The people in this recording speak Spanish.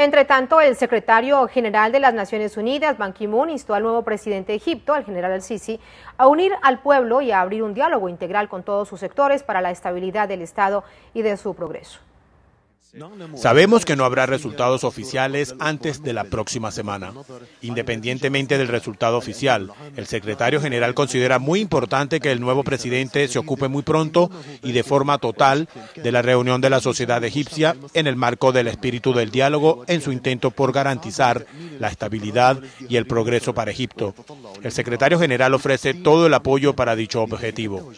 Entre tanto, el secretario general de las Naciones Unidas, Ban Ki-moon, instó al nuevo presidente de Egipto, al general al-Sisi, a unir al pueblo y a abrir un diálogo integral con todos sus sectores para la estabilidad del Estado y de su progreso. Sabemos que no habrá resultados oficiales antes de la próxima semana. Independientemente del resultado oficial, el secretario general considera muy importante que el nuevo presidente se ocupe muy pronto y de forma total de la reunión de la sociedad egipcia en el marco del espíritu del diálogo en su intento por garantizar la estabilidad y el progreso para Egipto. El secretario general ofrece todo el apoyo para dicho objetivo.